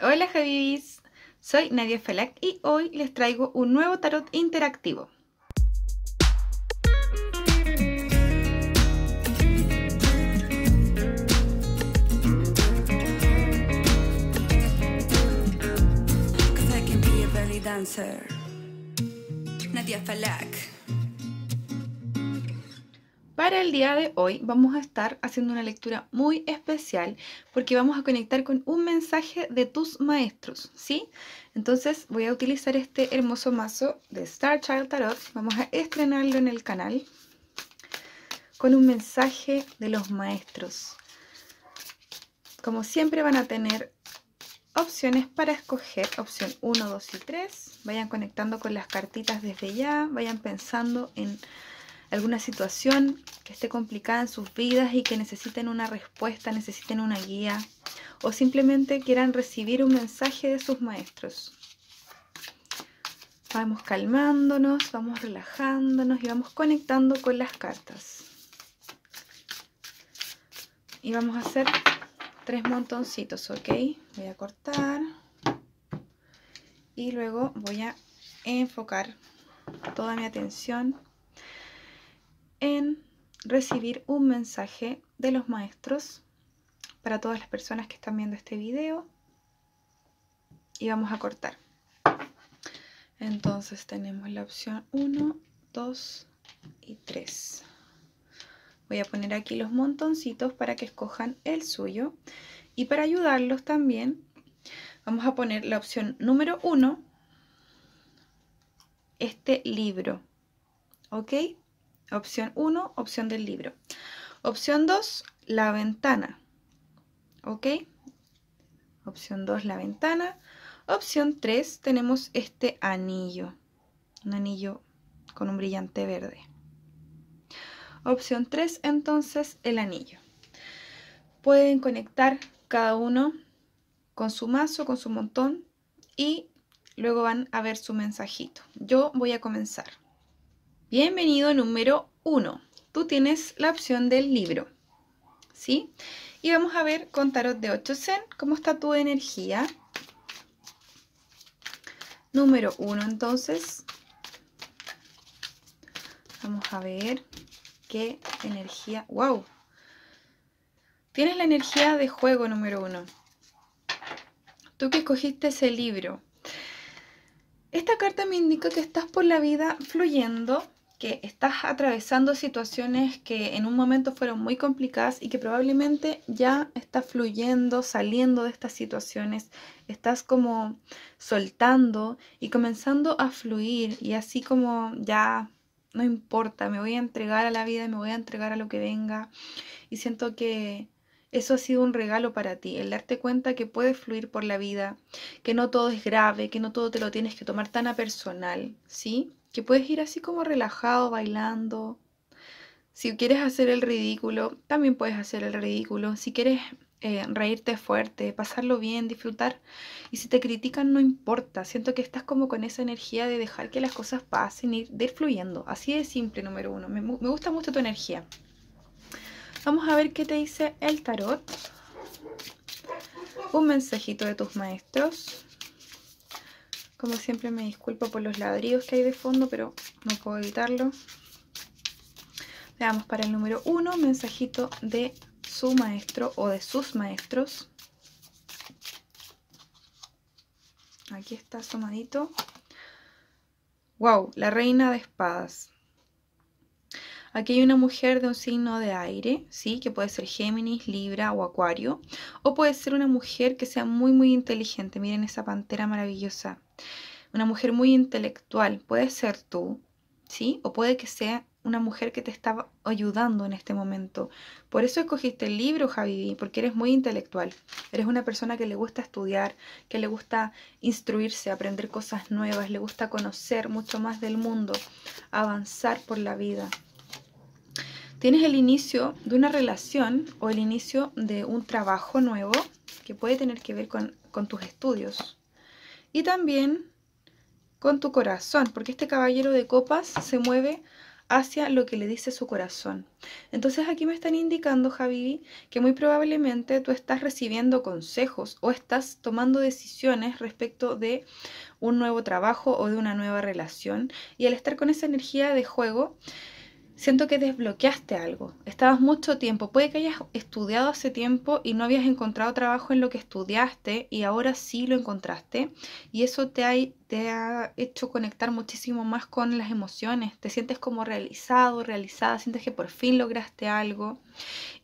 Hola Javibis, soy Nadia Falak y hoy les traigo un nuevo tarot interactivo. Nadia Falak. Para el día de hoy vamos a estar haciendo una lectura muy especial porque vamos a conectar con un mensaje de tus maestros, ¿sí? Entonces voy a utilizar este hermoso mazo de Star Child Tarot, vamos a estrenarlo en el canal con un mensaje de los maestros. Como siempre van a tener opciones para escoger, opción 1, 2 y 3. Vayan conectando con las cartitas desde ya, vayan pensando en alguna situación que esté complicada en sus vidas y que necesiten una respuesta, necesiten una guía o simplemente quieran recibir un mensaje de sus maestros. Vamos calmándonos, vamos relajándonos y vamos conectando con las cartas. Y vamos a hacer tres montoncitos, ¿ok? Voy a cortar y luego voy a enfocar toda mi atención en recibir un mensaje de los maestros para todas las personas que están viendo este video y vamos a cortar entonces tenemos la opción 1 2 y 3 voy a poner aquí los montoncitos para que escojan el suyo y para ayudarlos también vamos a poner la opción número 1 este libro ok Opción 1, opción del libro. Opción 2, la ventana. ¿Ok? Opción 2, la ventana. Opción 3, tenemos este anillo. Un anillo con un brillante verde. Opción 3, entonces, el anillo. Pueden conectar cada uno con su mazo, con su montón y luego van a ver su mensajito. Yo voy a comenzar. Bienvenido número uno. Tú tienes la opción del libro. ¿Sí? Y vamos a ver con tarot de 8 Zen cómo está tu energía. Número uno. entonces. Vamos a ver qué energía. ¡Wow! Tienes la energía de juego número uno. Tú que escogiste ese libro. Esta carta me indica que estás por la vida fluyendo, que estás atravesando situaciones que en un momento fueron muy complicadas y que probablemente ya estás fluyendo, saliendo de estas situaciones, estás como soltando y comenzando a fluir y así como ya no importa, me voy a entregar a la vida y me voy a entregar a lo que venga y siento que eso ha sido un regalo para ti, el darte cuenta que puedes fluir por la vida, que no todo es grave, que no todo te lo tienes que tomar tan a personal, ¿sí? que puedes ir así como relajado, bailando. Si quieres hacer el ridículo, también puedes hacer el ridículo. Si quieres eh, reírte fuerte, pasarlo bien, disfrutar. Y si te critican, no importa. Siento que estás como con esa energía de dejar que las cosas pasen y de ir fluyendo. Así de simple, número uno. me gusta mucho tu energía. Vamos a ver qué te dice el tarot. Un mensajito de tus maestros. Como siempre me disculpo por los ladrillos que hay de fondo, pero no puedo evitarlo. Veamos para el número 1, mensajito de su maestro o de sus maestros. Aquí está asomadito. ¡Wow! La reina de espadas. Aquí hay una mujer de un signo de aire, ¿sí? Que puede ser Géminis, Libra o Acuario. O puede ser una mujer que sea muy, muy inteligente. Miren esa pantera maravillosa. Una mujer muy intelectual, puede ser tú, ¿sí? O puede que sea una mujer que te está ayudando en este momento. Por eso escogiste el libro, Javi, porque eres muy intelectual. Eres una persona que le gusta estudiar, que le gusta instruirse, aprender cosas nuevas, le gusta conocer mucho más del mundo, avanzar por la vida. Tienes el inicio de una relación o el inicio de un trabajo nuevo que puede tener que ver con tus estudios y también con tu corazón, porque este caballero de copas se mueve hacia lo que le dice su corazón. Entonces aquí me están indicando, Javi, que muy probablemente tú estás recibiendo consejos o estás tomando decisiones respecto de un nuevo trabajo o de una nueva relación. Y al estar con esa energía de juego, siento que desbloqueaste algo. Estabas mucho tiempo, puede que hayas estudiado hace tiempo y no habías encontrado trabajo en lo que estudiaste y ahora sí lo encontraste y eso te ha te ha hecho conectar muchísimo más con las emociones, te sientes como realizado, realizada, sientes que por fin lograste algo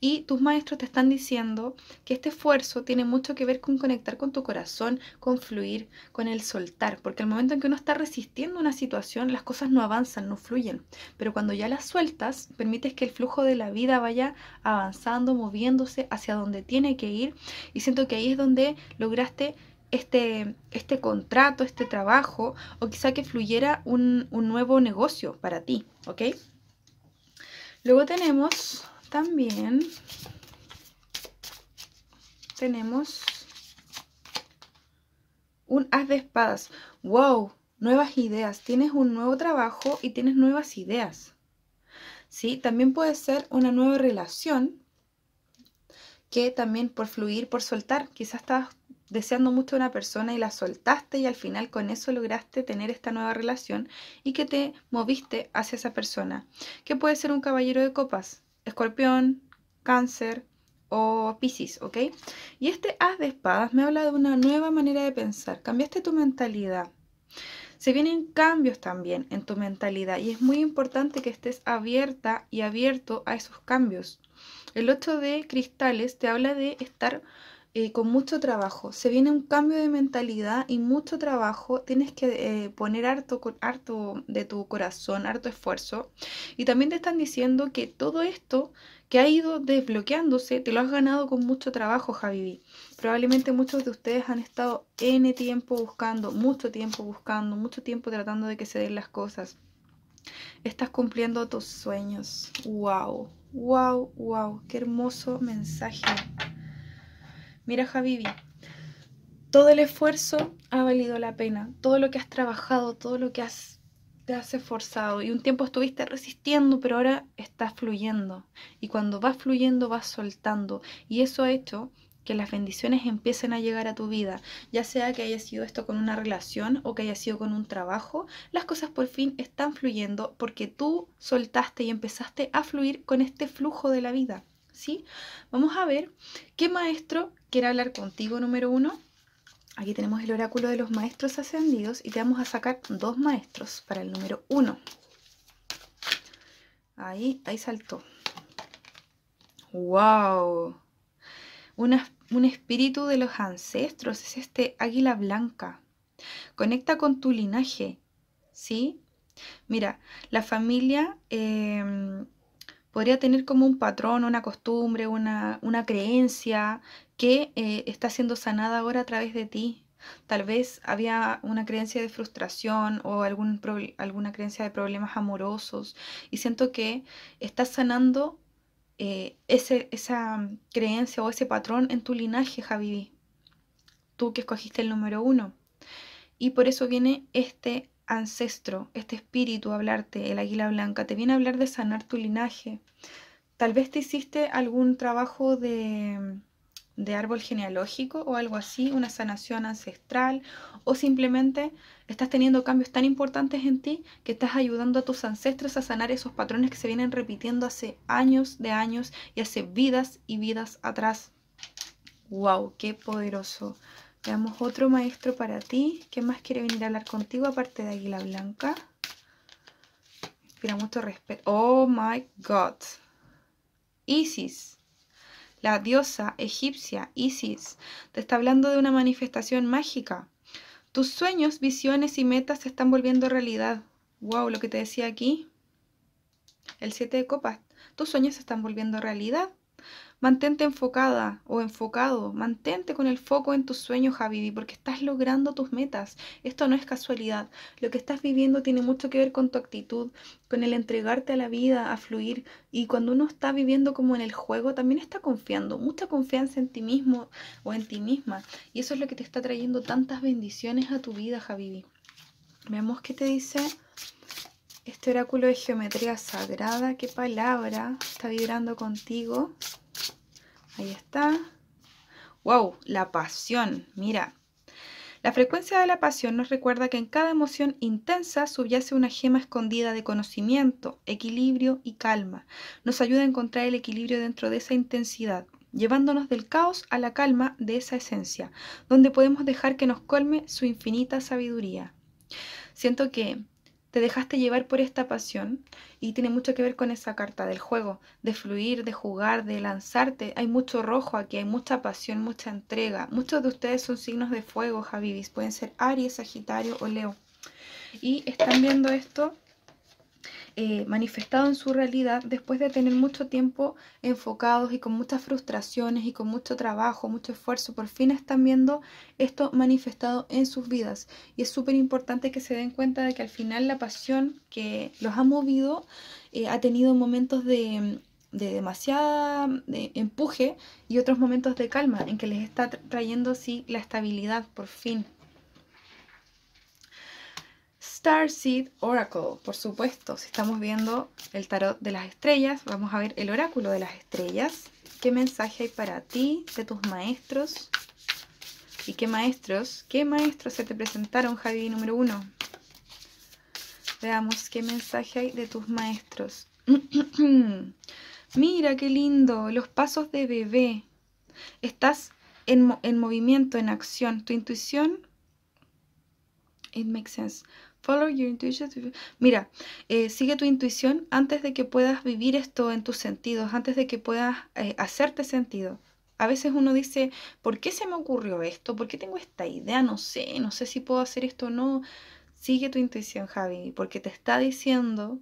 y tus maestros te están diciendo que este esfuerzo tiene mucho que ver con conectar con tu corazón, con fluir, con el soltar, porque el momento en que uno está resistiendo una situación, las cosas no avanzan, no fluyen, pero cuando ya las sueltas, permites que el flujo de la vida vaya avanzando, moviéndose hacia donde tiene que ir y siento que ahí es donde lograste este, este contrato, este trabajo, o quizá que fluyera un, un nuevo negocio para ti, ¿ok? Luego tenemos también, tenemos un haz de espadas. ¡Wow! Nuevas ideas. Tienes un nuevo trabajo y tienes nuevas ideas. ¿Sí? También puede ser una nueva relación que también por fluir, por soltar, quizás estás deseando mucho a una persona y la soltaste y al final con eso lograste tener esta nueva relación y que te moviste hacia esa persona, que puede ser un caballero de copas, escorpión, cáncer o piscis, ¿ok? Y este haz de espadas me habla de una nueva manera de pensar, cambiaste tu mentalidad. Se vienen cambios también en tu mentalidad y es muy importante que estés abierta y abierto a esos cambios. El 8 de cristales te habla de estar eh, con mucho trabajo. Se viene un cambio de mentalidad y mucho trabajo. Tienes que eh, poner harto, harto de tu corazón, harto esfuerzo. Y también te están diciendo que todo esto que ha ido desbloqueándose, te lo has ganado con mucho trabajo, Javi. Probablemente muchos de ustedes han estado N tiempo buscando, mucho tiempo buscando, mucho tiempo tratando de que se den las cosas. Estás cumpliendo tus sueños. ¡Wow! ¡Wow! ¡Wow! ¡Qué hermoso mensaje! Mira, Javivi, todo el esfuerzo ha valido la pena, todo lo que has trabajado, todo lo que has, te has esforzado y un tiempo estuviste resistiendo, pero ahora está fluyendo. Y cuando vas fluyendo, vas soltando. Y eso ha hecho que las bendiciones empiecen a llegar a tu vida, ya sea que haya sido esto con una relación o que haya sido con un trabajo, las cosas por fin están fluyendo porque tú soltaste y empezaste a fluir con este flujo de la vida. ¿sí? Vamos a ver qué maestro quiere hablar contigo, número uno. Aquí tenemos el oráculo de los maestros ascendidos y te vamos a sacar dos maestros para el número uno. Ahí, ahí saltó. ¡Wow! un espíritu de los ancestros, es este águila blanca. Conecta con tu linaje, ¿sí? Mira, la familia eh, podría tener como un patrón, una costumbre, una, una creencia que eh, está siendo sanada ahora a través de ti. Tal vez había una creencia de frustración o algún alguna creencia de problemas amorosos y siento que estás sanando eh, esa mm, creencia o ese patrón en tu linaje, Javivi. Tú que escogiste el número uno. Y por eso viene este ancestro, este espíritu, hablarte, el águila blanca, te viene a hablar de sanar tu linaje. Tal vez te hiciste algún trabajo de, de árbol genealógico o algo así, una sanación ancestral, o simplemente estás teniendo cambios tan importantes en ti que estás ayudando a tus ancestros a sanar esos patrones que se vienen repitiendo hace años de años y hace vidas y vidas atrás. ¡Wow! ¡Qué poderoso! Veamos otro maestro para ti. ¿Qué más quiere venir a hablar contigo aparte de Águila Blanca? Mira mucho respeto. Oh my God. Isis. La diosa egipcia Isis te está hablando de una manifestación mágica. Tus sueños, visiones y metas se están volviendo realidad. Wow, lo que te decía aquí. El siete de copas. Tus sueños se están volviendo realidad. Mantente enfocada o enfocado, mantente con el foco en tus sueños, Javivi, porque estás logrando tus metas. Esto no es casualidad. Lo que estás viviendo tiene mucho que ver con tu actitud, con el entregarte a la vida, a fluir. Y cuando uno está viviendo como en el juego, también está confiando, mucha confianza en ti mismo o en ti misma. Y eso es lo que te está trayendo tantas bendiciones a tu vida, Javivi vemos qué te dice este oráculo de geometría sagrada. ¿Qué palabra está vibrando contigo? Ahí está. ¡Wow! La pasión. Mira. La frecuencia de la pasión nos recuerda que en cada emoción intensa subyace una gema escondida de conocimiento, equilibrio y calma. Nos ayuda a encontrar el equilibrio dentro de esa intensidad, llevándonos del caos a la calma de esa esencia, donde podemos dejar que nos colme su infinita sabiduría. Siento que te dejaste llevar por esta pasión y tiene mucho que ver con esa carta del juego, de fluir, de jugar, de lanzarte. Hay mucho rojo aquí, hay mucha pasión, mucha entrega. Muchos de ustedes son signos de fuego, Javibis. Pueden ser Aries, Sagitario o Leo. Y están viendo esto eh, manifestado en su realidad después de tener mucho tiempo enfocados y con muchas frustraciones y con mucho trabajo, mucho esfuerzo, por fin están viendo esto manifestado en sus vidas. Y es súper importante que se den cuenta de que al final la pasión que los ha movido eh, ha tenido momentos de de demasiada empuje y otros momentos de calma en que les está trayendo así la estabilidad por fin Starseed Oracle, por supuesto, si estamos viendo el tarot de las estrellas, vamos a ver el oráculo de las estrellas. ¿Qué mensaje hay para ti, de tus maestros? ¿Y qué maestros? ¿Qué maestros se te presentaron, Javi, número uno? Veamos qué mensaje hay de tus maestros. Mira qué lindo, los pasos de bebé. Estás en, en movimiento, en acción. Tu intuición it makes sense. Follow your intuition. Mira, eh, sigue tu intuición antes de que puedas vivir esto en tus sentidos, antes de que puedas eh, hacerte sentido. A veces uno dice, ¿por qué se me ocurrió esto? ¿Por qué tengo esta idea? No sé, no sé si puedo hacer esto o no. Sigue tu intuición, Javi, porque te está diciendo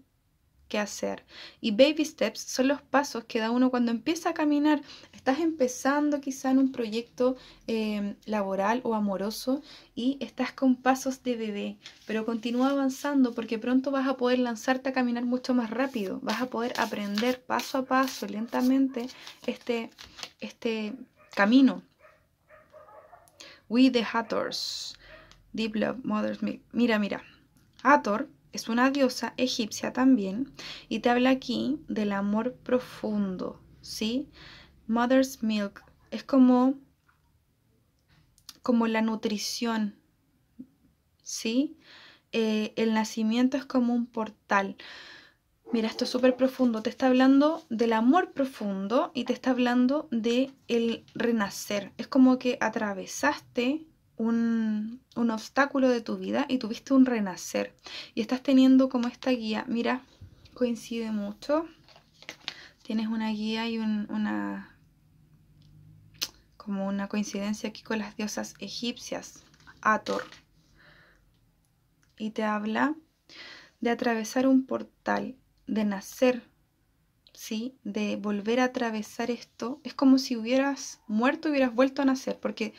hacer. Y baby steps son los pasos que da uno cuando empieza a caminar. Estás empezando quizá en un proyecto em, laboral o amoroso y estás con pasos de bebé, pero continúa avanzando porque pronto vas a poder lanzarte a caminar mucho más rápido. Vas a poder aprender paso a paso, lentamente, este, este camino. We the haters, Deep Love, Mother's me. Mira, mira. Hathor es una diosa egipcia también y te habla aquí del amor profundo, ¿sí? Mother's milk es como como la nutrición, ¿sí? Eh, el nacimiento es como un portal. Mira, esto es súper profundo. Te está hablando del amor profundo y te está hablando de el renacer. Es como que atravesaste un, obstáculo de tu vida y tuviste un renacer. Y estás teniendo como esta guía. Mira, coincide mucho. Tienes una guía y una como una coincidencia aquí con las diosas egipcias, Ator. Y te habla de atravesar un portal, de nacer, ¿sí? De volver a atravesar esto. Es como si hubieras muerto y hubieras vuelto a nacer, porque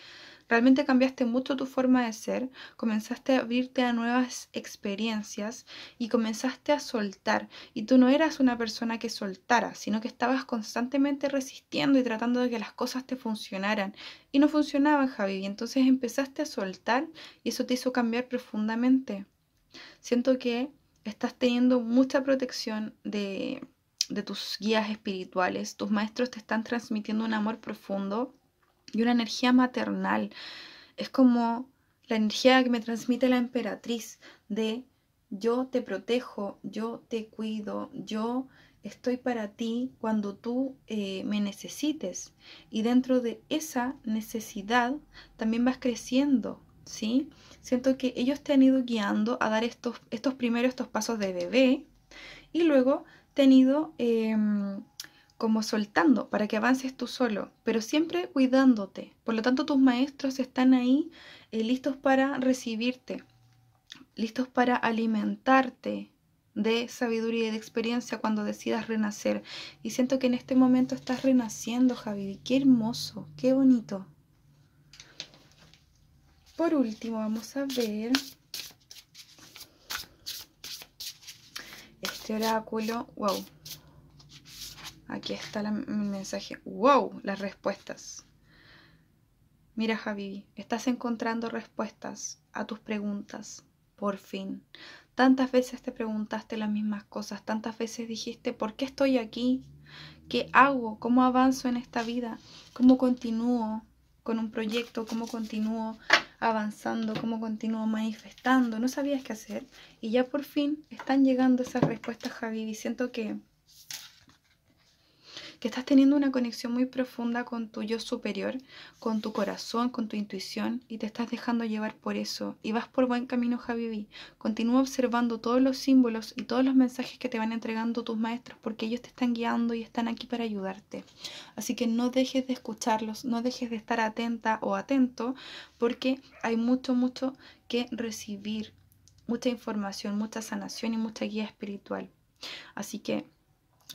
Realmente cambiaste mucho tu forma de ser, comenzaste a abrirte a nuevas experiencias y comenzaste a soltar. Y tú no eras una persona que soltara, sino que estabas constantemente resistiendo y tratando de que las cosas te funcionaran. Y no funcionaban, Javi. Y entonces empezaste a soltar y eso te hizo cambiar profundamente. Siento que estás teniendo mucha protección de, de tus guías espirituales, tus maestros te están transmitiendo un amor profundo y una energía maternal. Es como la energía que me transmite la emperatriz de yo te protejo, yo te cuido, yo estoy para ti cuando tú eh, me necesites. Y dentro de esa necesidad también vas creciendo, ¿sí? Siento que ellos te han ido guiando a dar estos, estos primeros, estos pasos de bebé y luego te han ido em, como soltando para que avances tú solo, pero siempre cuidándote. Por lo tanto, tus maestros están ahí eh, listos para recibirte, listos para alimentarte de sabiduría y de experiencia cuando decidas renacer. Y siento que en este momento estás renaciendo, Javi. Qué hermoso, qué bonito. Por último, vamos a ver este oráculo. Wow, Aquí está mi mensaje. ¡Wow! Las respuestas. Mira, Javi, estás encontrando respuestas a tus preguntas. Por fin. Tantas veces te preguntaste las mismas cosas, tantas veces dijiste, ¿por qué estoy aquí? ¿Qué hago? ¿Cómo avanzo en esta vida? ¿Cómo continúo con un proyecto? ¿Cómo continúo avanzando? ¿Cómo continúo manifestando? No sabías qué hacer. Y ya por fin están llegando esas respuestas, Javi. siento que que estás teniendo una conexión muy profunda con tu yo superior, con tu corazón, con tu intuición y te estás dejando llevar por eso y vas por buen camino, Javivi. Continúa observando todos los símbolos y todos los mensajes que te van entregando tus maestros porque ellos te están guiando y están aquí para ayudarte. Así que no dejes de escucharlos, no dejes de estar atenta o atento porque hay mucho, mucho que recibir, mucha información, mucha sanación y mucha guía espiritual. Así que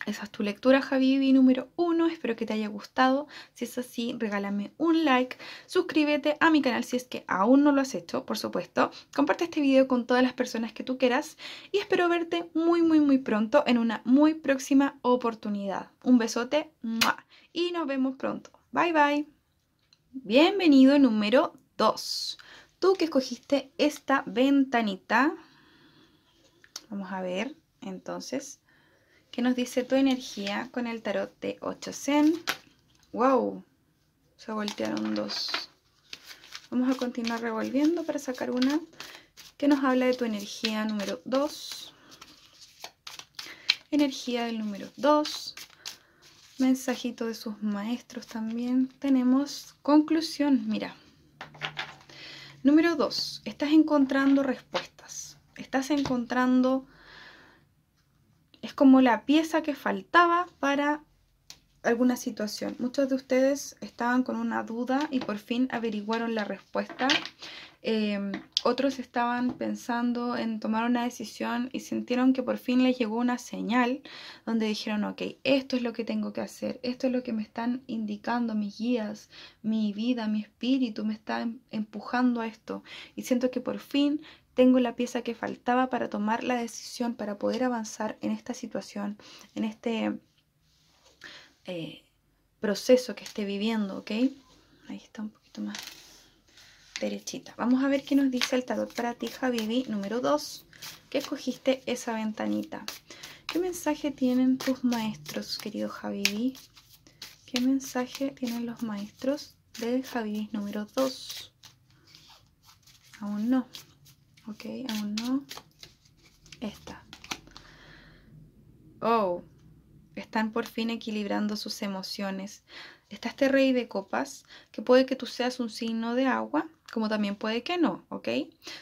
esa es tu lectura, Javivi número uno. Espero que te haya gustado. Si es así, regálame un like. Suscríbete a mi canal si es que aún no lo has hecho, por supuesto. Comparte este video con todas las personas que tú quieras. Y espero verte muy, muy, muy pronto en una muy próxima oportunidad. Un besote y nos vemos pronto. Bye, bye. Bienvenido número dos. Tú que escogiste esta ventanita. Vamos a ver, entonces. Que nos dice tu energía con el tarot de 8 Zen? ¡Wow! Se voltearon dos. Vamos a continuar revolviendo para sacar una que nos habla de tu energía número 2. Energía del número 2. Mensajito de sus maestros también. Tenemos conclusión, mira. Número 2. Estás encontrando respuestas. Estás encontrando como la pieza que faltaba para alguna situación. Muchos de ustedes estaban con una duda y por fin averiguaron la respuesta. Em, otros estaban pensando en tomar una decisión y sintieron que por fin les llegó una señal donde dijeron, ok, esto es lo que tengo que hacer, esto es lo que me están indicando mis guías, mi vida, mi espíritu me está em-, empujando a esto. Y siento que por fin tengo la pieza que faltaba para tomar la decisión, para poder avanzar en esta situación, en este eh, proceso que esté viviendo, ¿ok? Ahí está un poquito más derechita. Vamos a ver qué nos dice el tarot para ti, Javivi, número 2, que escogiste esa ventanita. ¿Qué mensaje tienen tus maestros, querido Javivi? ¿Qué mensaje tienen los maestros de Javivi número 2? Aún no ok aún no esta oh están por fin equilibrando sus emociones está este rey de copas que puede que tú seas un signo de agua como también puede que no ok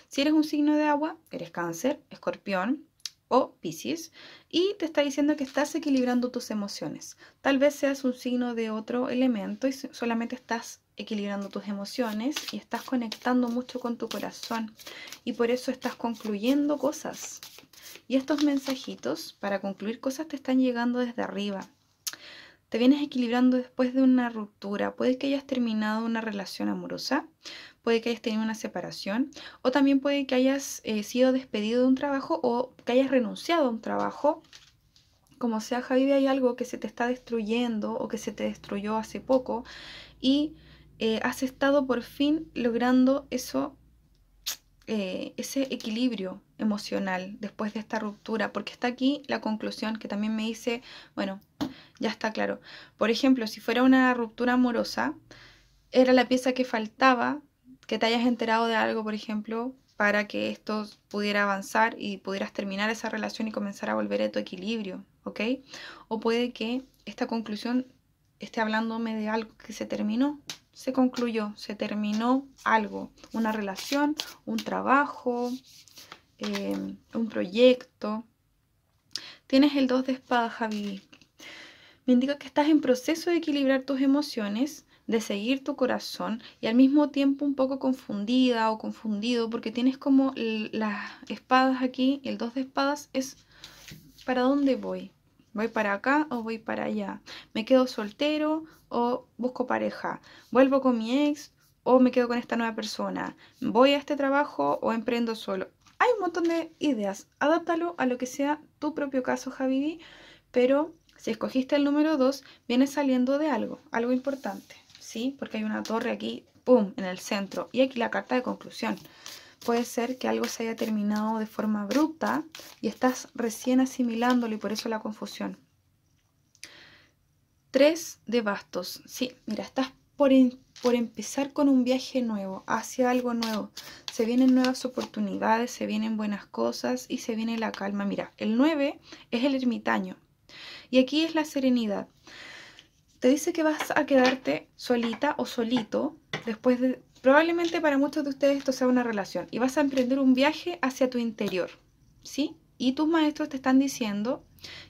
si eres un signo de agua eres cáncer escorpión o piscis y te está diciendo que estás equilibrando tus emociones. Tal vez seas un signo de otro elemento y solamente estás equilibrando tus emociones y estás conectando mucho con tu corazón y por eso estás concluyendo cosas. Y estos mensajitos para concluir cosas te están llegando desde arriba. Te vienes equilibrando después de una ruptura. Puede que hayas terminado una relación amorosa, puede que hayas tenido una separación o también puede que hayas eh, sido despedido de un trabajo o que hayas renunciado a un trabajo como sea, Javi, hay algo que se te está destruyendo o que se te destruyó hace poco y eh, has estado por fin logrando eso, eh, ese equilibrio emocional después de esta ruptura, porque está aquí la conclusión que también me dice, bueno, ya está claro. Por ejemplo, si fuera una ruptura amorosa, era la pieza que faltaba, que te hayas enterado de algo, por ejemplo, para que esto pudiera avanzar y pudieras terminar esa relación y comenzar a volver a tu equilibrio, ¿ok? O puede que esta conclusión esté hablándome de algo que se terminó, se concluyó, se terminó algo, una relación, un trabajo, em, un proyecto. Tienes el 2 de espadas, Javi. Me indica que estás en proceso de equilibrar tus emociones, de seguir tu corazón y al mismo tiempo un poco confundida o confundido porque tienes como las espadas aquí, el dos de espadas es para dónde voy, ¿Voy para acá o voy para allá? ¿Me quedo soltero o busco pareja? ¿Vuelvo con mi ex o me quedo con esta nueva persona? ¿Voy a este trabajo o emprendo solo? Hay un montón de ideas. Adáptalo a lo que sea tu propio caso, Javivi, pero si escogiste el número 2, viene saliendo de algo, algo importante, ¿sí? Porque hay una torre aquí, ¡pum!, en el centro. Y aquí la carta de conclusión puede ser que algo se haya terminado de forma abrupta y estás recién asimilándolo y por eso la confusión. Tres de bastos. Sí, mira, estás por, por empezar con un viaje nuevo, hacia algo nuevo. Se vienen nuevas oportunidades, se vienen buenas cosas y se viene la calma. Mira, el 9 es el ermitaño y aquí es la serenidad. Te dice que vas a quedarte solita o solito después de Probablemente para muchos de ustedes esto sea una relación y vas a emprender un viaje hacia tu interior, ¿sí? Y tus maestros te están diciendo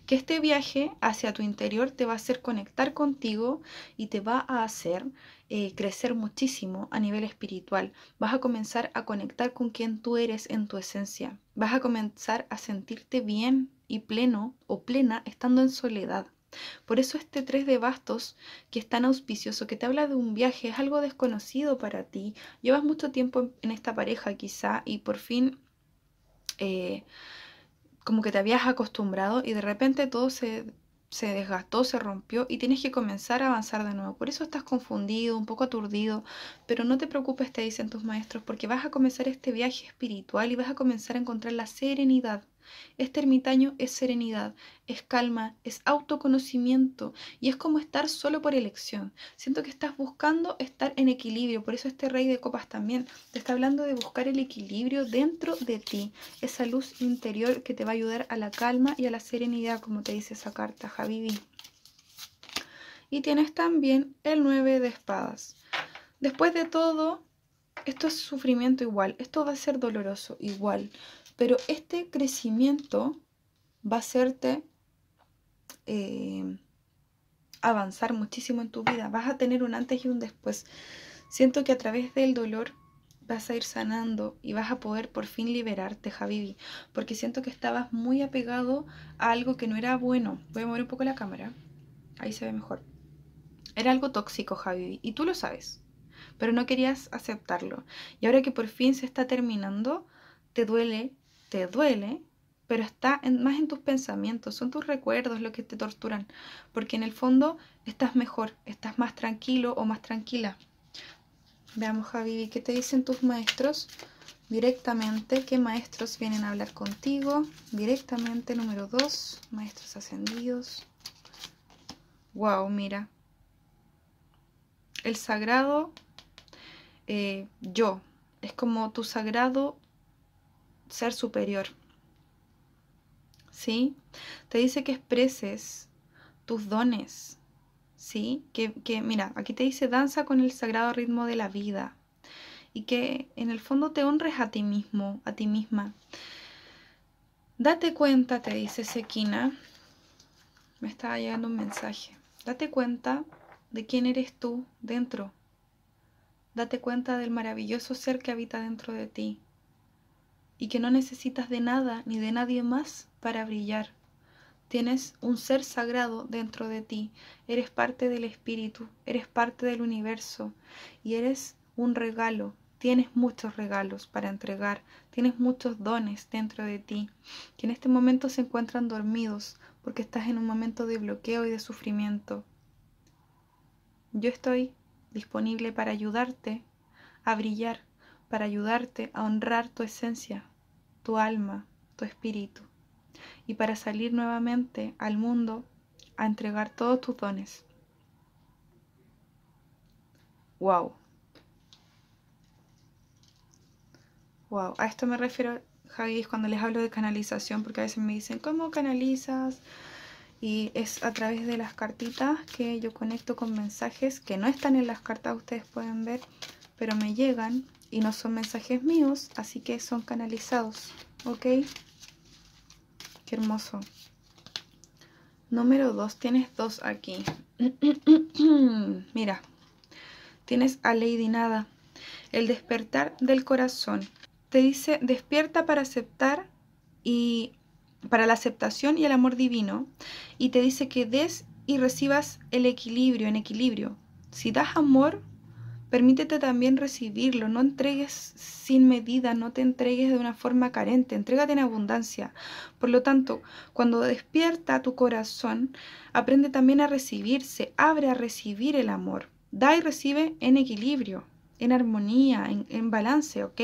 que este viaje hacia tu interior te va a hacer conectar contigo y te va a hacer eh, crecer muchísimo a nivel espiritual. Vas a comenzar a conectar con quien tú eres en tu esencia. Vas a comenzar a sentirte bien y pleno o plena estando en soledad. Por eso este tres de bastos, que es tan auspicioso, que te habla de un viaje, es algo desconocido para ti. Llevas mucho tiempo en esta pareja quizá y por fin eh, como que te habías acostumbrado y de repente todo se, se desgastó, se rompió y tienes que comenzar a avanzar de nuevo. Por eso estás confundido, un poco aturdido, pero no te preocupes, te dicen tus maestros, porque vas a comenzar este viaje espiritual y vas a comenzar a encontrar la serenidad este ermitaño es serenidad, es calma, es autoconocimiento y es como estar solo por elección. Siento que estás buscando estar en equilibrio, por eso este rey de copas también te está hablando de buscar el equilibrio dentro de ti, esa luz interior que te va a ayudar a la calma y a la serenidad, como te dice esa carta, Javivi. Y tienes también el 9 de espadas. Después de todo, esto es sufrimiento igual, esto va a ser doloroso igual, pero este crecimiento va a hacerte eh, avanzar muchísimo en tu vida. Vas a tener un antes y un después. Siento que a través del dolor vas a ir sanando y vas a poder por fin liberarte, Javivi, porque siento que estabas muy apegado a algo que no era bueno. Voy a mover un poco la cámara. Ahí se ve mejor. Era algo tóxico, Javivi, y tú lo sabes, pero no querías aceptarlo. Y ahora que por fin se está terminando, te duele, te duele, pero está más en tus pensamientos, son tus recuerdos lo que te torturan, porque en el fondo estás mejor, estás más tranquilo o más tranquila. Veamos, Javi, ¿qué te dicen tus maestros? Directamente, ¿qué maestros vienen a hablar contigo? Directamente, número dos, maestros ascendidos. Wow, mira. El sagrado eh, yo, es como tu sagrado ser superior. ¿Sí? Te dice que expreses tus dones. ¿Sí? Que, mira, aquí te dice danza con el sagrado ritmo de la vida. Y que en el fondo te honres a ti mismo, a ti misma. Date cuenta, te dice Sequina Me estaba llegando un mensaje. Date cuenta de quién eres tú dentro. Date cuenta del maravilloso ser que habita dentro de ti y que no necesitas de nada ni de nadie más para brillar. Tienes un ser sagrado dentro de ti, eres parte del espíritu, eres parte del universo y eres un regalo. Tienes muchos regalos para entregar, tienes muchos dones dentro de ti, que en este momento se encuentran dormidos porque estás en un momento de bloqueo y de sufrimiento. Yo estoy disponible para ayudarte a brillar para ayudarte a honrar tu esencia, tu alma, tu espíritu, y para salir nuevamente al mundo a entregar todos tus dones. Wow. Wow, a esto me refiero, Javi, cuando les hablo de canalización, porque a veces me dicen, ¿cómo canalizas? y es a través de las cartitas que yo conecto con mensajes que no están en las cartas, ustedes pueden ver, pero me llegan y no son mensajes míos, así que son canalizados, ¿ok? Qué hermoso. Número 2, tienes dos aquí. Mira, tienes a Lady Nada, el despertar del corazón. Te dice, despierta para aceptar y para la aceptación y el amor divino. Y te dice que des y recibas el equilibrio, en equilibrio. Si das amor, Permítete también recibirlo, no entregues sin medida, no te entregues de una forma carente, entrégate en abundancia. Por lo tanto, cuando despierta tu corazón, aprende también a recibirse, abre a recibir el amor. Da y recibe en equilibrio, en armonía, en, balance, ¿ok?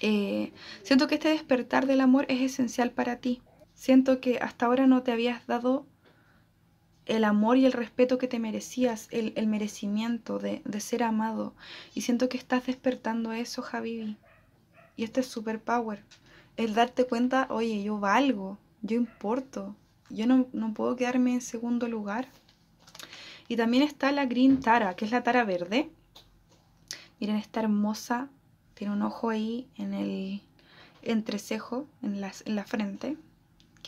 Eh, siento que este despertar del amor es esencial para ti. Siento que hasta ahora no te habías dado el amor y el respeto que te merecías, el, merecimiento de, ser amado. Y siento que estás despertando eso, Javi. Y este es superpower. El darte cuenta, oye, yo valgo, yo importo, yo no, puedo quedarme en segundo lugar. Y también está la Green Tara, que es la Tara verde. Miren, está hermosa, tiene un ojo ahí en el entrecejo, en, en la frente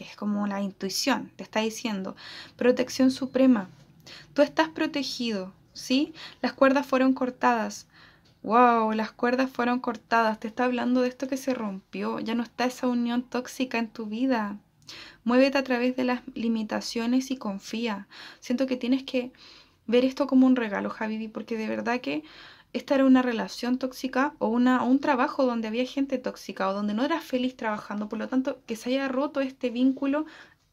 que es como la intuición, te está diciendo, protección suprema, tú estás protegido, ¿sí? Las cuerdas fueron cortadas. Wow, las cuerdas fueron cortadas. Te está hablando de esto que se rompió. Ya no está esa unión tóxica en tu vida. Muévete a través de las limitaciones y confía. Siento que tienes que ver esto como un regalo, Javi, porque de verdad que esta era una relación tóxica o, una, un trabajo donde había gente tóxica o donde no eras feliz trabajando. Por lo tanto, que se haya roto este vínculo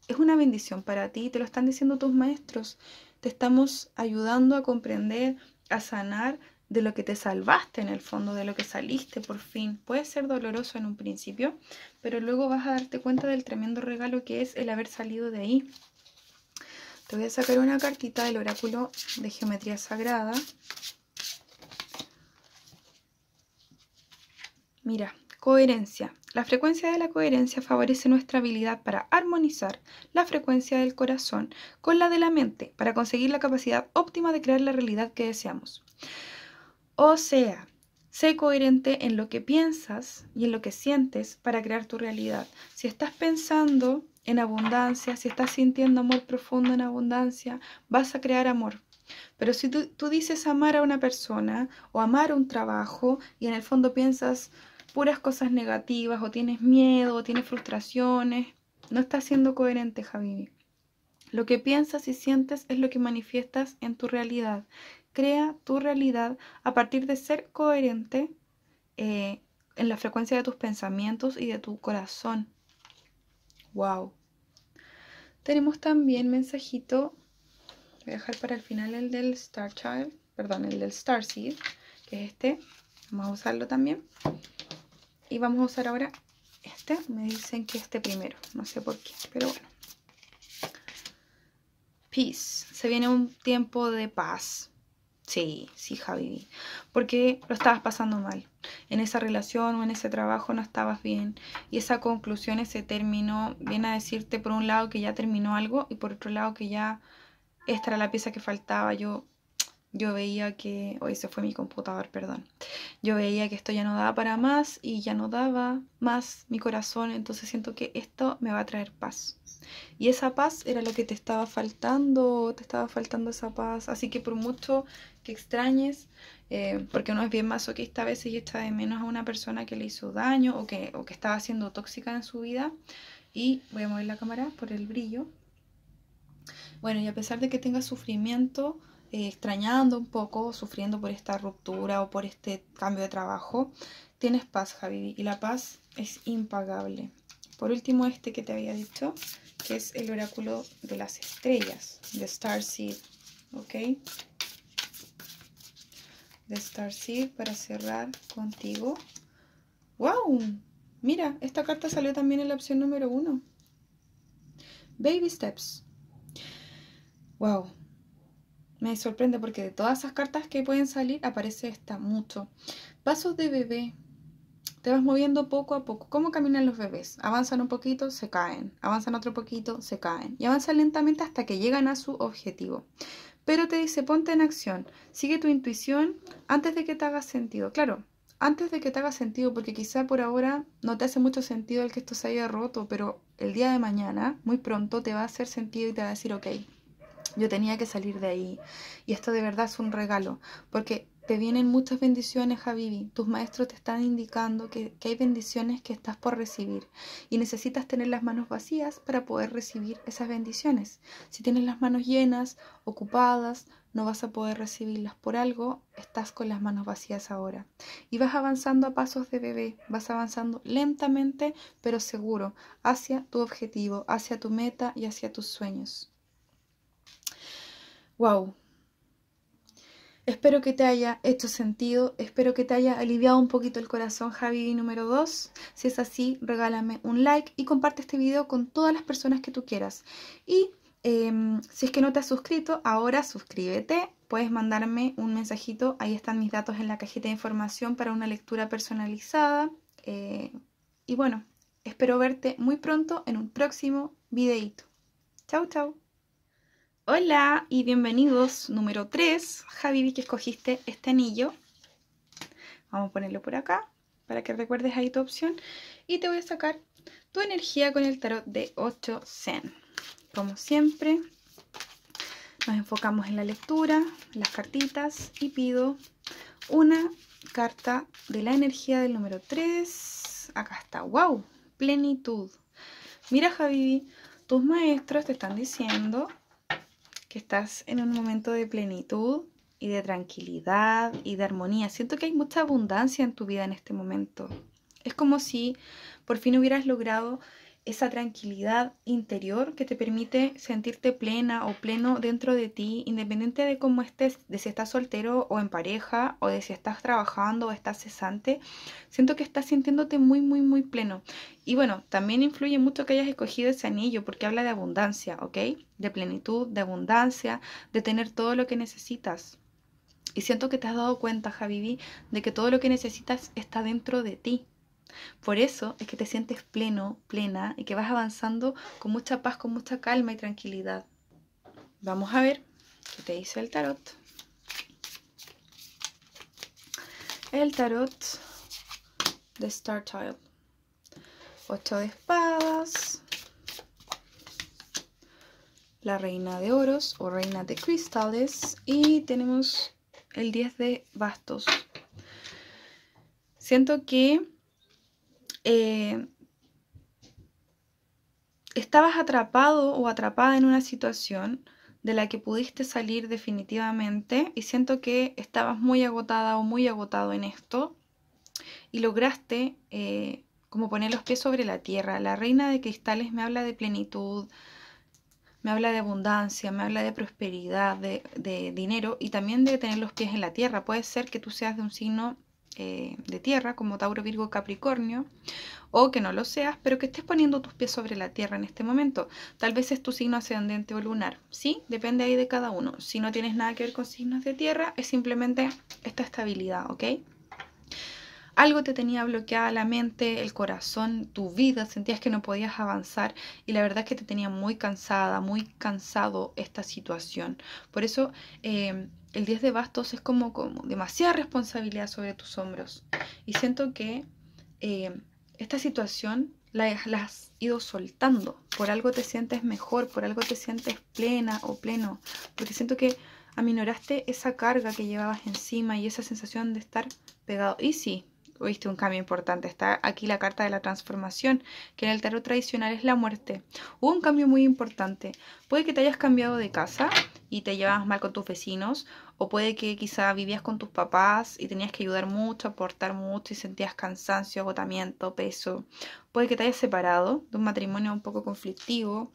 es una bendición para ti. Te lo están diciendo tus maestros. Te estamos ayudando a comprender, a sanar de lo que te salvaste en el fondo, de lo que saliste por fin. Puede ser doloroso en un principio, pero luego vas a darte cuenta del tremendo regalo que es el haber salido de ahí. Te voy a sacar una cartita del oráculo de geometría sagrada. Mira, coherencia. La frecuencia de la coherencia favorece nuestra habilidad para armonizar la frecuencia del corazón con la de la mente para conseguir la capacidad óptima de crear la realidad que deseamos. O sea, Sé coherente en lo que piensas y en lo que sientes para crear tu realidad. Si estás pensando en abundancia, si estás sintiendo amor profundo en abundancia, vas a crear amor. Pero si tú, dices amar a una persona o amar un trabajo y en el fondo piensas, puras cosas negativas, o tienes miedo, o tienes frustraciones. No estás siendo coherente, Javi. Lo que piensas y sientes es lo que manifiestas en tu realidad. Crea tu realidad a partir de ser coherente eh, en la frecuencia de tus pensamientos y de tu corazón. ¡Wow! Tenemos también mensajito, voy a dejar para el final el del Star Child, perdón, el del Starseed, que es este. Vamos a usarlo también y vamos a usar ahora este me dicen que este primero no sé por qué pero bueno peace se viene un tiempo de paz sí sí Javi porque lo estabas pasando mal en esa relación o en ese trabajo no estabas bien y esa conclusión ese término viene a decirte por un lado que ya terminó algo y por otro lado que ya esta era la pieza que faltaba yo yo veía que, hoy se fue mi computador, perdón, yo veía que esto ya no daba para más y ya no daba más mi corazón, entonces siento que esto me va a traer paz. Y esa paz era lo que te estaba faltando, te estaba faltando esa paz, así que por mucho que extrañes, eh, porque no es bien masoquista a veces y está de menos a una persona que le hizo daño o que, o que estaba siendo tóxica en su vida, y voy a mover la cámara por el brillo. Bueno, y a pesar de que tenga sufrimiento, eh, extrañando un poco, sufriendo por esta ruptura o por este cambio de trabajo, tienes paz, Javi, y la paz es impagable. Por último, este que te había dicho, que es el oráculo de las estrellas, de Star Seed, ¿ok? De Star Seed para cerrar contigo. ¡Wow! Mira, esta carta salió también en la opción número uno. Baby Steps. ¡Wow! Me sorprende porque de todas esas cartas que pueden salir aparece esta mucho. Pasos de bebé. Te vas moviendo poco a poco. ¿Cómo caminan los bebés? Avanzan un poquito, se caen. Avanzan otro poquito, se caen. Y avanzan lentamente hasta que llegan a su objetivo. Pero te dice, ponte en acción. Sigue tu intuición antes de que te haga sentido. Claro, antes de que te haga sentido, porque quizá por ahora no te hace mucho sentido el que esto se haya roto, pero el día de mañana, muy pronto, te va a hacer sentido y te va a decir, ok, yo tenía que salir de ahí. Y esto de verdad es un regalo, porque te vienen muchas bendiciones, Habibi. Tus maestros te están indicando que, que, hay bendiciones que estás por recibir y necesitas tener las manos vacías para poder recibir esas bendiciones. Si tienes las manos llenas, ocupadas, no vas a poder recibirlas por algo, estás con las manos vacías ahora. Y vas avanzando a pasos de bebé, vas avanzando lentamente pero seguro hacia tu objetivo, hacia tu meta y hacia tus sueños. Wow. Espero que te haya hecho sentido, espero que te haya aliviado un poquito el corazón, Javi número 2. Si es así, regálame un like y comparte este video con todas las personas que tú quieras. Y em, si es que no te has suscrito, ahora suscríbete. Puedes mandarme un mensajito, ahí están mis datos en la cajita de información para una lectura personalizada. Eh, y bueno, espero verte muy pronto en un próximo videito. Chao, chao! Hola y bienvenidos, número 3. Javi, que escogiste este anillo. Vamos a ponerlo por acá para que recuerdes ahí tu opción. Y te voy a sacar tu energía con el tarot de 8 Zen. Como siempre, nos enfocamos en la lectura, las cartitas y pido una carta de la energía del número 3. Acá está, wow, plenitud. Mira Javi, tus maestros te están diciendo que estás en un momento de plenitud y de tranquilidad y de armonía. Siento que hay mucha abundancia en tu vida en este momento. Es como si por fin hubieras logrado esa tranquilidad interior que te permite sentirte plena o pleno dentro de ti, independiente de cómo estés, de si estás soltero o en pareja, o de si estás trabajando o estás cesante, siento que estás sintiéndote muy, muy, muy pleno. Y bueno, también influye mucho que hayas escogido ese anillo, porque habla de abundancia, ¿ok? De plenitud, de abundancia, de tener todo lo que necesitas. Y siento que te has dado cuenta, Javivi, de que todo lo que necesitas está dentro de ti por eso es que te sientes pleno, plena y que vas avanzando con mucha paz, con mucha calma y tranquilidad. Vamos a ver qué te dice el tarot. El tarot de Star Child. Ocho de espadas. La reina de oros o reina de cristales. Y tenemos el 10 de bastos. Siento que eh, estabas atrapado o atrapada en una situación de la que pudiste salir definitivamente y siento que estabas muy agotada o muy agotado en esto y lograste eh, como poner los pies sobre la tierra. La reina de cristales me habla de plenitud, me habla de abundancia, me habla de prosperidad, de, de dinero y también de tener los pies en la tierra. Puede ser que tú seas de un signo eh, de tierra, como Tauro, Virgo, Capricornio, o que no lo seas, pero que estés poniendo tus pies sobre la tierra en este momento. Tal vez es tu signo ascendente o lunar, ¿sí? Depende ahí de cada uno. Si no tienes nada que ver con signos de tierra, es simplemente esta estabilidad, ¿ok? algo te tenía bloqueada la mente, el corazón, tu vida, sentías que no podías avanzar y la verdad es que te tenía muy cansada, muy cansado esta situación. Por eso eh, el 10 de bastos es como, como demasiada responsabilidad sobre tus hombros. Y siento que eh, esta situación la, has ido soltando. Por algo te sientes mejor, por algo te sientes plena o pleno. Porque siento que aminoraste esa carga que llevabas encima y esa sensación de estar pegado. Y sí, viste un cambio importante. Está aquí la carta de la transformación, que en el tarot tradicional es la muerte. Hubo un cambio muy importante. Puede que te hayas cambiado de casa y te llevabas mal con tus vecinos, o puede que quizá vivías con tus papás y tenías que ayudar mucho, aportar mucho y sentías cansancio, agotamiento, peso. Puede que te hayas separado de un matrimonio un poco conflictivo,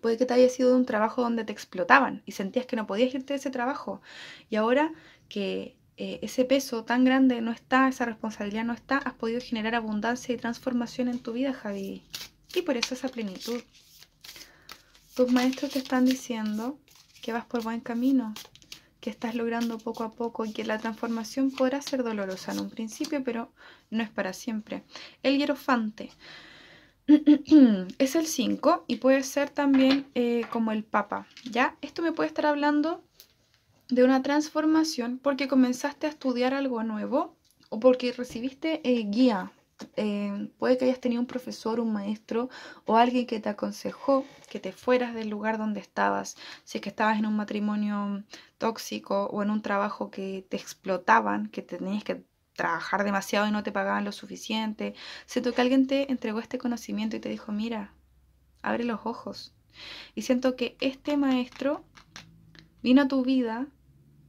puede que te haya sido de un trabajo donde te explotaban y sentías que no podías irte de ese trabajo. Y ahora que eh, ese peso tan grande no está, esa responsabilidad no está, has podido generar abundancia y transformación en tu vida, Javi. Y por eso esa plenitud. Tus maestros te están diciendo que vas por buen camino, que estás logrando poco a poco y que la transformación podrá ser dolorosa en un principio, pero no es para siempre. El hierofante es el 5 y puede ser también eh, como el papa, ¿ya? Esto me puede estar hablando de una transformación porque comenzaste a estudiar algo nuevo o porque recibiste eh, guía eh, puede que hayas tenido un profesor, un maestro o alguien que te aconsejó que te fueras del lugar donde estabas, si es que estabas en un matrimonio tóxico o en un trabajo que te explotaban, que tenías que trabajar demasiado y no te pagaban lo suficiente. Siento que alguien te entregó este conocimiento y te dijo, mira, abre los ojos. Y siento que este maestro vino a tu vida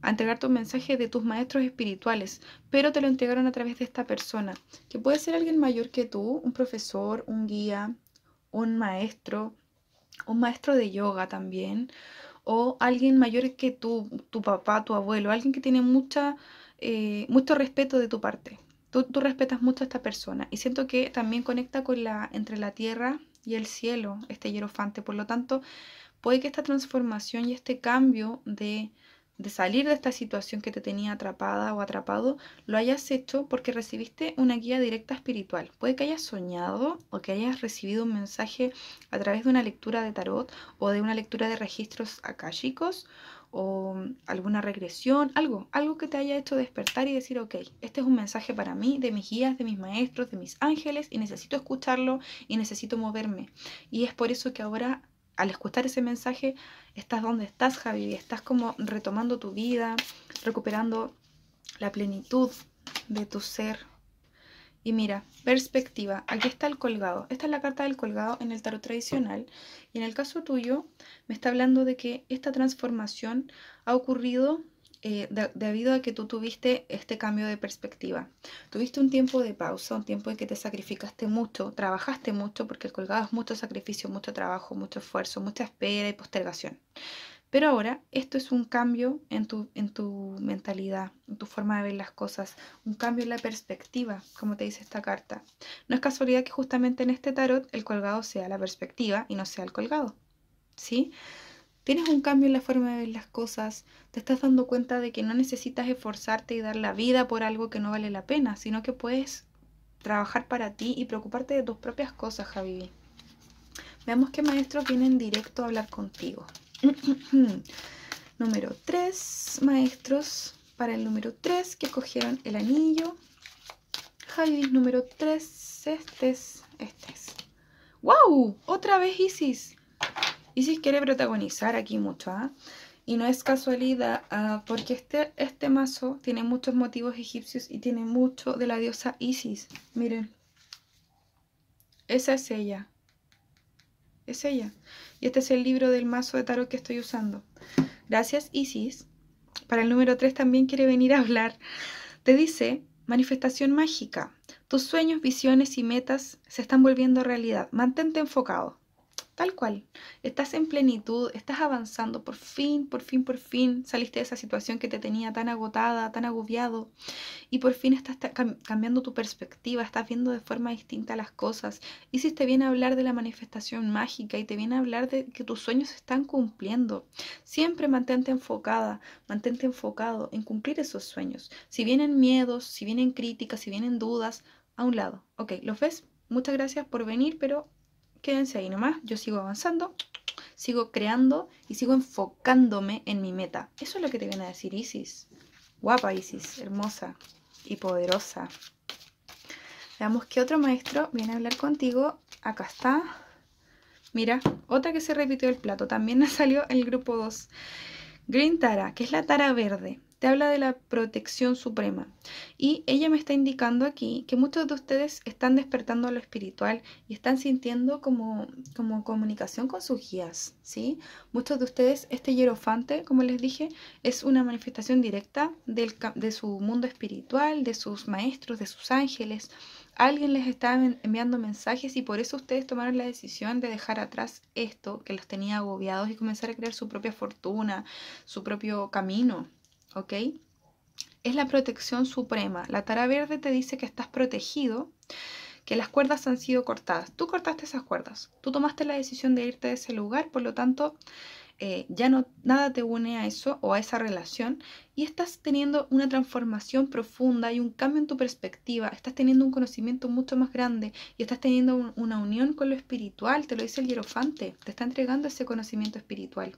a entregar tu mensaje de tus maestros espirituales, pero te lo entregaron a través de esta persona, que puede ser alguien mayor que tú, un profesor, un guía, un maestro, un maestro de yoga también, o alguien mayor que tú, tu papá, tu abuelo, alguien que tiene mucha, eh, mucho respeto de tu parte. Tú, respetas mucho a esta persona y siento que también conecta con la, entre la tierra y el cielo, este hierofante. Por lo tanto, puede que esta transformación y este cambio de de salir de esta situación que te tenía atrapada o atrapado, lo hayas hecho porque recibiste una guía directa espiritual. Puede que hayas soñado o que hayas recibido un mensaje a través de una lectura de tarot o de una lectura de registros akáshicos o alguna regresión, algo, algo que te haya hecho despertar y decir, ok, este es un mensaje para mí, de mis guías, de mis maestros, de mis ángeles, y necesito escucharlo y necesito moverme. Y es por eso que ahora al escuchar ese mensaje, estás donde estás, Javi, estás como retomando tu vida, recuperando la plenitud de tu ser. Y mira, perspectiva, aquí está el colgado. Esta es la carta del colgado en el tarot tradicional. Y en el caso tuyo, me está hablando de que esta transformación ha ocurrido eh, debido a que tú tuviste este cambio de perspectiva. Tuviste un tiempo de pausa, un tiempo en que te sacrificaste mucho, trabajaste mucho, porque el colgado es mucho sacrificio, mucho trabajo, mucho esfuerzo, mucha espera y postergación. Pero ahora esto es un cambio en tu, en tu mentalidad, en tu forma de ver las cosas, un cambio en la perspectiva, como te dice esta carta. No es casualidad que justamente en este tarot el colgado sea la perspectiva y no sea el colgado. ¿Sí? Tienes un cambio en la forma de ver las cosas, te estás dando cuenta de que no necesitas esforzarte y dar la vida por algo que no vale la pena, sino que puedes trabajar para ti y preocuparte de tus propias cosas, Javi. Veamos qué maestros vienen directo a hablar contigo. número 3, maestros. Para el número 3 que cogieron el anillo. Javi, número 3, este es, este es. ¡Wow! Otra vez Isis. Isis quiere protagonizar aquí mucho, ¿ah? Y no es casualidad, ah, porque este, este mazo tiene muchos motivos egipcios y tiene mucho de la diosa Isis. Miren, esa es ella. Es ella. Y este es el libro del mazo de tarot que estoy usando. Gracias, Isis. Para el número 3 también quiere venir a hablar. Te dice, manifestación mágica. Tus sueños, visiones y metas se están volviendo realidad. Mantente enfocado tal cual. Estás en plenitud, estás avanzando, por fin, por fin, por fin saliste de esa situación que te tenía tan agotada, tan agobiado, y por fin estás cambiando tu perspectiva, estás viendo de forma distinta las cosas. Y si te viene a hablar de la manifestación mágica y te viene a hablar de que tus sueños se están cumpliendo, siempre mantente enfocada, mantente enfocado en cumplir esos sueños. Si vienen miedos, si vienen críticas, si vienen dudas, a un lado. Ok, ¿los ves? Muchas gracias por venir, pero quédense ahí nomás, yo sigo avanzando, sigo creando y sigo enfocándome en mi meta. Eso es lo que te viene a decir Isis. Guapa Isis, hermosa y poderosa. Veamos que otro maestro viene a hablar contigo. Acá está. Mira, otra que se repitió el plato. También salió el grupo 2. Green Tara, que es la tara verde te habla de la protección suprema. Y ella me está indicando aquí que muchos de ustedes están despertando lo espiritual y están sintiendo como, como comunicación con sus guías, ¿sí? Muchos de ustedes, este hierofante, como les dije, es una manifestación directa del, de su mundo espiritual, de sus maestros, de sus ángeles. Alguien les está enviando mensajes y por eso ustedes tomaron la decisión de dejar atrás esto que los tenía agobiados y comenzar a crear su propia fortuna, su propio camino. ¿ok? Es la protección suprema. La tara verde te dice que estás protegido, que las cuerdas han sido cortadas. Tú cortaste esas cuerdas, tú tomaste la decisión de irte de ese lugar, por lo tanto, eh, ya no, nada te une a eso o a esa relación y estás teniendo una transformación profunda y un cambio en tu perspectiva, estás teniendo un conocimiento mucho más grande y estás teniendo una unión con lo espiritual, te lo dice el hierofante, te está entregando ese conocimiento espiritual.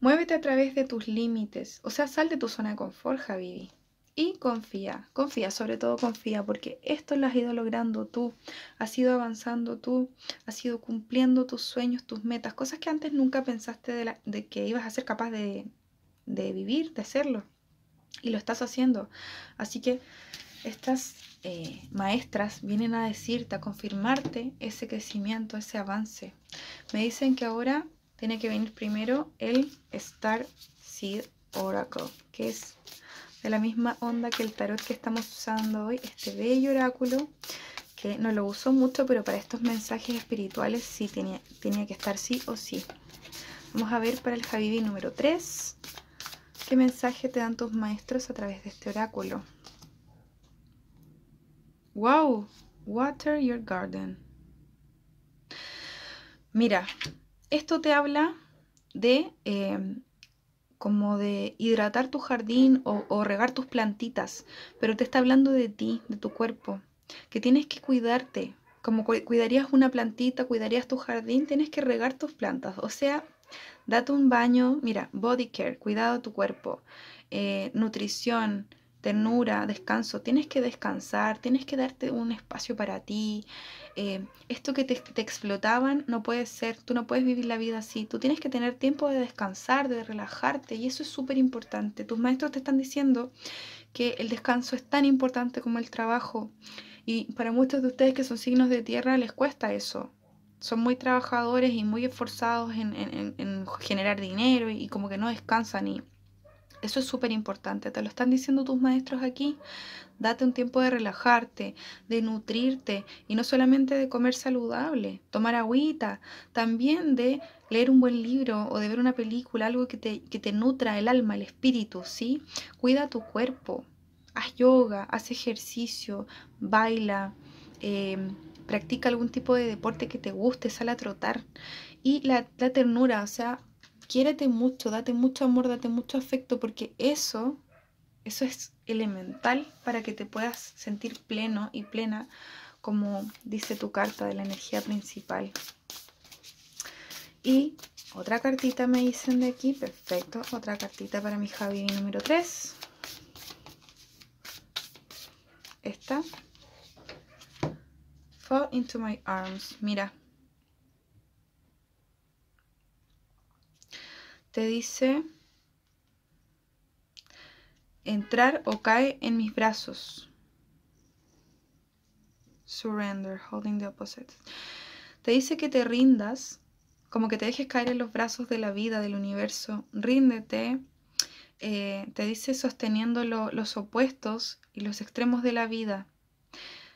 Muévete a través de tus límites, o sea, sal de tu zona de confort, Javivi. Y confía, confía, sobre todo confía, porque esto lo has ido logrando tú, has ido avanzando tú, has ido cumpliendo tus sueños, tus metas, cosas que antes nunca pensaste de, que ibas a ser capaz de, vivir, de hacerlo. Y lo estás haciendo. Así que estas eh, maestras vienen a decirte, a confirmarte ese crecimiento, ese avance. Me dicen que ahora tiene que venir primero el Star Seed Oracle, que es de la misma onda que el tarot que estamos usando hoy, este bello oráculo, que no lo uso mucho, pero para estos mensajes espirituales sí tenía, que estar sí o sí. Vamos a ver para el Habibi número 3, qué mensaje te dan tus maestros a través de este oráculo. ¡Wow! Water your garden. Mira, esto te habla de em, como de hidratar tu jardín o, regar tus plantitas, pero te está hablando de ti, de tu cuerpo, que tienes que cuidarte. Como cuidarías una plantita, cuidarías tu jardín, tienes que regar tus plantas. O sea, date un baño, mira, body care, cuidado tu cuerpo, eh, nutrición, ternura, descanso. Tienes que descansar, tienes que darte un espacio para ti, eh, esto que te, explotaban no puede ser, tú no puedes vivir la vida así, tú tienes que tener tiempo de descansar, de relajarte y eso es súper importante. Tus maestros te están diciendo que el descanso es tan importante como el trabajo y para muchos de ustedes que son signos de tierra les cuesta eso. Son muy trabajadores y muy esforzados en, generar dinero y, y como que no descansan y eso es súper importante, te lo están diciendo tus maestros aquí. Date un tiempo de relajarte, de nutrirte y no solamente de comer saludable, tomar agüita, también de leer un buen libro o de ver una película, algo que te, nutra el alma, el espíritu, ¿sí? Cuida tu cuerpo, haz yoga, haz ejercicio, baila, em, practica algún tipo de deporte que te guste, sal a trotar. Y la, la ternura, o sea, quiérete mucho, date mucho amor, date mucho afecto, porque eso, eso es elemental para que te puedas sentir pleno y plena, como dice tu carta de la energía principal. Y otra cartita me dicen de aquí, perfecto, otra cartita para mi Javi número 3. Esta. Fall into my arms, mira, te dice entrar o cae en mis brazos. Surrender, holding the opposite. Te dice que te rindas, como que te dejes caer en los brazos de la vida, del universo. Ríndete. Eh, te dice sosteniendo los opuestos y los extremos de la vida.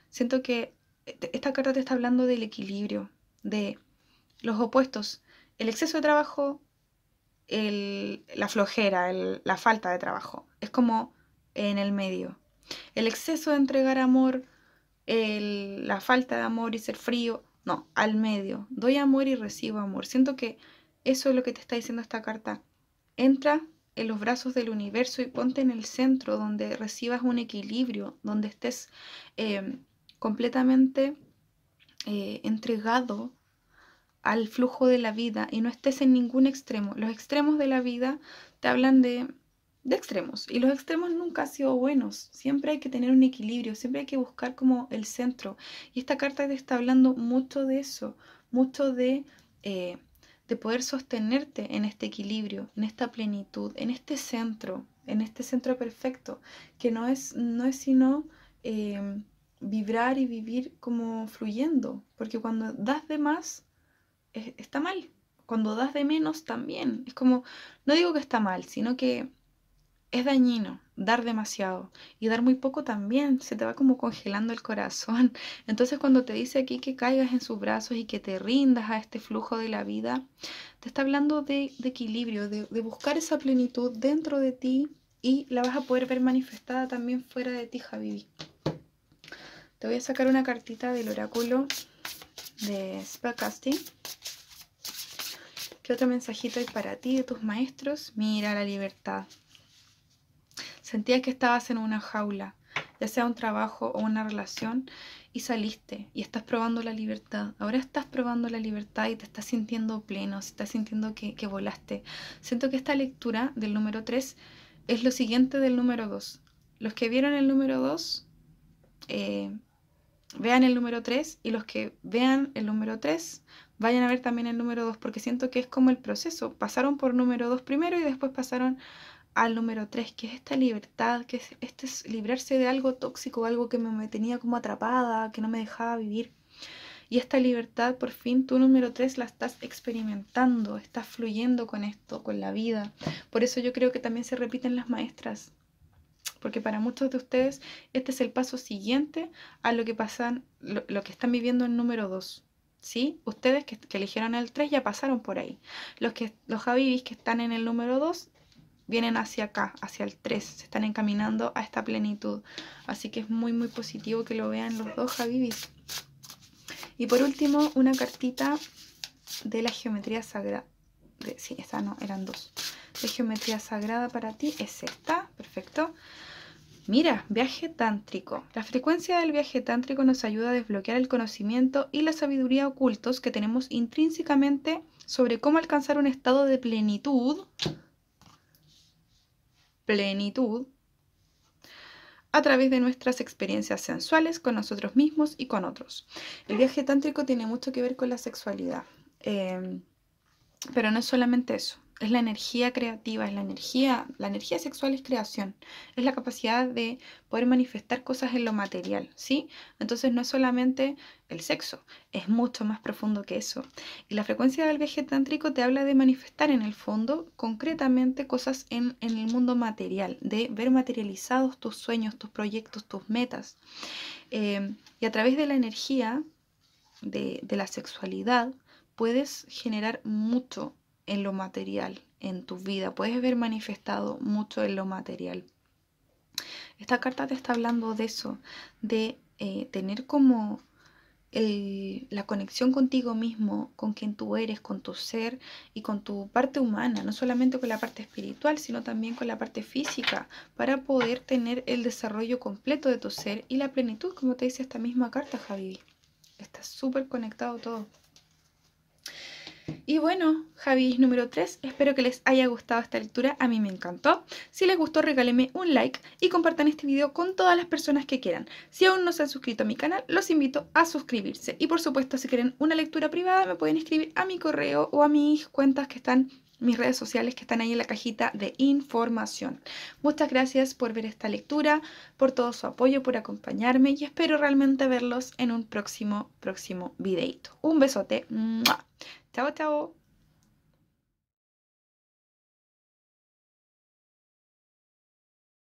Siento que eh, esta carta te está hablando del equilibrio, de los opuestos. El exceso de trabajo la flojera, la falta de trabajo. Es como en el medio. El exceso de entregar amor, la falta de amor y ser frío, no, al medio. Doy amor y recibo amor. Siento que eso es lo que te está diciendo esta carta. Entra en los brazos del universo y ponte en el centro donde recibas un equilibrio, donde estés eh, completamente eh, entregado al flujo de la vida y no estés en ningún extremo. Los extremos de la vida te hablan de, de extremos y los extremos nunca han sido buenos. Siempre hay que tener un equilibrio, siempre hay que buscar como el centro. Y esta carta te está hablando mucho de eso, mucho de, eh, de poder sostenerte en este equilibrio, en esta plenitud, en este centro, en este centro perfecto, que no es, no es sino... Eh, vibrar y vivir como fluyendo, porque cuando das de más está mal. Cuando das de menos también. Es como, no digo que está mal, sino que es dañino dar demasiado y dar muy poco también, se te va como congelando el corazón. Entonces cuando te dice aquí que caigas en sus brazos y que te rindas a este flujo de la vida, te está hablando de, equilibrio, de, buscar esa plenitud dentro de ti y la vas a poder ver manifestada también fuera de ti, Javi. Te voy a sacar una cartita del oráculo de Casting. ¿Qué otro mensajito hay para ti de tus maestros? Mira la libertad. Sentías que estabas en una jaula, ya sea un trabajo o una relación, y saliste y estás probando la libertad. Ahora estás probando la libertad y te estás sintiendo pleno, estás sintiendo que, volaste. Siento que esta lectura del número 3 es lo siguiente del número 2. Los que vieron el número 2 eh, vean el número 3 y los que vean el número 3 vayan a ver también el número 2 porque siento que es como el proceso. Pasaron por número 2 primero y después pasaron al número 3, que es esta libertad, que es, este es librarse de algo tóxico, algo que me, tenía como atrapada, que no me dejaba vivir. Y esta libertad, por fin, tu número 3 la estás experimentando, estás fluyendo con esto, con la vida. Por eso yo creo que también se repiten las maestras porque para muchos de ustedes este es el paso siguiente a lo que pasan, lo, que están viviendo en número 2. ¿Sí? Ustedes que, eligieron el 3 ya pasaron por ahí. Los, que, los Javibis que están en el número 2 vienen hacia acá, hacia el 3, se están encaminando a esta plenitud. Así que es muy, muy positivo que lo vean los dos Javibis. Y por último, una cartita de la geometría sagrada. Sí, esa no, eran dos. De geometría sagrada para ti es esta, perfecto. Mira, viaje tántrico. La frecuencia del viaje tántrico nos ayuda a desbloquear el conocimiento y la sabiduría ocultos que tenemos intrínsecamente sobre cómo alcanzar un estado de plenitud, plenitud, a través de nuestras experiencias sensuales con nosotros mismos y con otros. El viaje tántrico tiene mucho que ver con la sexualidad, em, pero no es solamente eso es la energía creativa, es la energía, la energía sexual es creación, es la capacidad de poder manifestar cosas en lo material, ¿sí? Entonces no es solamente el sexo, es mucho más profundo que eso. Y la frecuencia del viaje tántrico te habla de manifestar en el fondo concretamente cosas en, el mundo material, de ver materializados tus sueños, tus proyectos, tus metas. Eh, y a través de la energía, de, de la sexualidad, puedes generar mucho en lo material, en tu vida. Puedes ver manifestado mucho en lo material. Esta carta te está hablando de eso, de eh, tener como la conexión contigo mismo, con quien tú eres, con tu ser y con tu parte humana, no solamente con la parte espiritual, sino también con la parte física, para poder tener el desarrollo completo de tu ser y la plenitud, como te dice esta misma carta, Javi. Está súper conectado todo. Y bueno, Javi número 3, espero que les haya gustado esta lectura, a mí me encantó. Si les gustó, regálenme un like y compartan este video con todas las personas que quieran. Si aún no se han suscrito a mi canal, los invito a suscribirse. Y por supuesto, si quieren una lectura privada, me pueden escribir a mi correo o a mis cuentas que están mis redes sociales que están ahí en la cajita de información. Muchas gracias por ver esta lectura, por todo su apoyo, por acompañarme y espero realmente verlos en un próximo, próximo videito. Un besote. Chao, chao.